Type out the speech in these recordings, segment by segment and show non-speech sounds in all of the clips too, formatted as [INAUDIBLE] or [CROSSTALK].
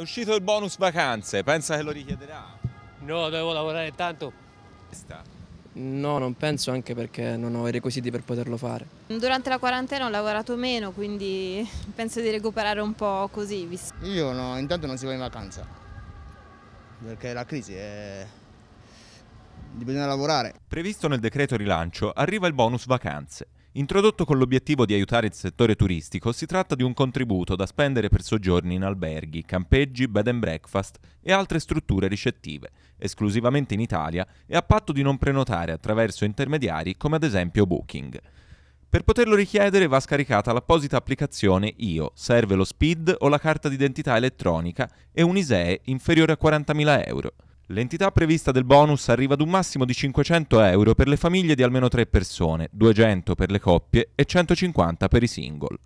È uscito il bonus vacanze, pensa che lo richiederà? No, devo lavorare tanto. No, non penso anche perché non ho i requisiti per poterlo fare. Durante la quarantena ho lavorato meno, quindi [LAUGHS] penso di recuperare un po' così. Io no, intanto non si va in vacanza, perché la crisi è... bisogna lavorare. Previsto nel decreto rilancio arriva il bonus vacanze. Introdotto con l'obiettivo di aiutare il settore turistico, si tratta di un contributo da spendere per soggiorni in alberghi, campeggi, bed and breakfast e altre strutture ricettive, esclusivamente in Italia e a patto di non prenotare attraverso intermediari come ad esempio Booking. Per poterlo richiedere va scaricata l'apposita applicazione IO, serve lo SPID o la carta d'identità elettronica e un ISEE inferiore a 40.000 euro. L'entità prevista del bonus arriva ad un massimo di 500 euro per le famiglie di almeno 3 persone, 200 per le coppie e 150 per i single.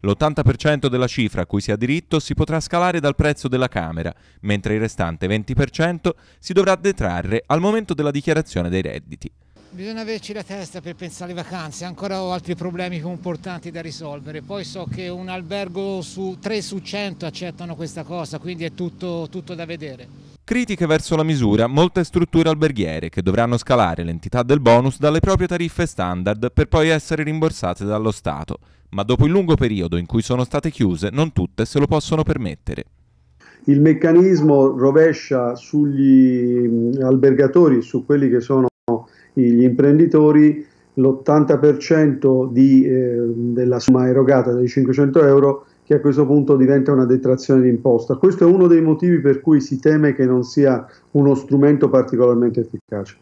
L'80% della cifra a cui si ha diritto si potrà scalare dal prezzo della Camera, mentre il restante 20% si dovrà detrarre al momento della dichiarazione dei redditi. Bisogna averci la testa per pensare alle vacanze, ancora ho altri problemi importanti da risolvere. Poi so che un albergo su 3 su 100 accettano questa cosa, quindi è tutto, tutto da vedere. Critiche verso la misura, molte strutture alberghiere che dovranno scalare l'entità del bonus dalle proprie tariffe standard per poi essere rimborsate dallo Stato, ma dopo il lungo periodo in cui sono state chiuse non tutte se lo possono permettere. Il meccanismo rovescia sugli albergatori, su quelli che sono gli imprenditori l'80% di, eh, della somma erogata dei 500 euro che a questo punto diventa una detrazione d'imposta. Questo è uno dei motivi per cui si teme che non sia uno strumento particolarmente efficace.